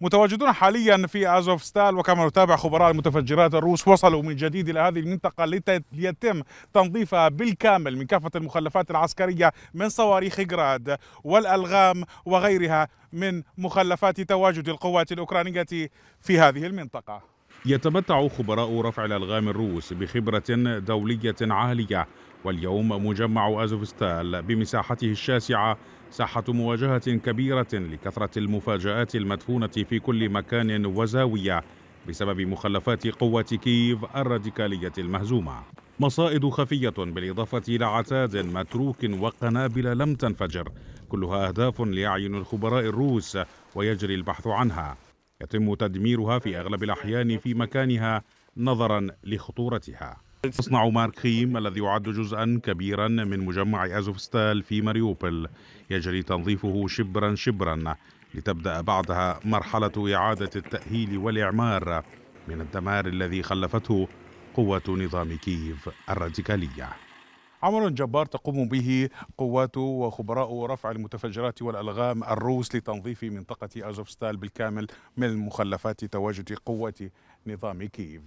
متواجدون حاليا في ازوفستال وكما نتابع خبراء المتفجرات الروس وصلوا من جديد الى هذه المنطقه ليتم تنظيفها بالكامل من كافه المخلفات العسكريه من صواريخ غراد والالغام وغيرها من مخلفات تواجد القوات الاوكرانيه في هذه المنطقه يتمتع خبراء رفع الألغام الروس بخبرة دولية عالية واليوم مجمع أزوفستال بمساحته الشاسعة ساحة مواجهة كبيرة لكثرة المفاجآت المدفونة في كل مكان وزاوية بسبب مخلفات قوة كييف الراديكالية المهزومة مصائد خفية بالإضافة إلى عتاد متروك وقنابل لم تنفجر كلها أهداف لأعين الخبراء الروس ويجري البحث عنها يتم تدميرها في أغلب الأحيان في مكانها نظرا لخطورتها مصنع خيم الذي يعد جزءا كبيرا من مجمع أزوفستال في مريوبل يجري تنظيفه شبرا شبرا لتبدأ بعدها مرحلة إعادة التأهيل والإعمار من الدمار الذي خلفته قوة نظام كييف الراديكالية عمل جبار تقوم به قوات وخبراء رفع المتفجرات والألغام الروس لتنظيف منطقة أزوفستال بالكامل من مخلفات تواجد قوات نظام كييف